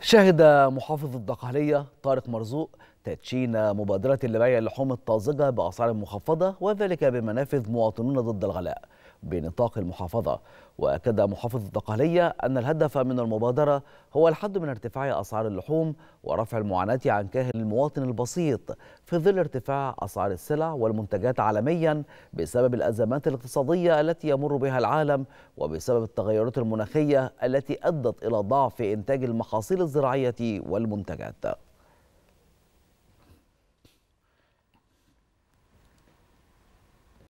شهد محافظ الدقهلية طارق مرزوق تدشين مبادرة لبيع اللحوم الطازجة بأسعار مخفضة وذلك بمنافذ مواطنون ضد الغلاء بنطاق المحافظة وأكد محافظ الدقهلية أن الهدف من المبادرة هو الحد من ارتفاع أسعار اللحوم ورفع المعاناة عن كاهل المواطن البسيط في ظل ارتفاع أسعار السلع والمنتجات عالميا بسبب الأزمات الاقتصادية التي يمر بها العالم وبسبب التغيرات المناخية التي أدت إلى ضعف إنتاج المحاصيل الزراعية والمنتجات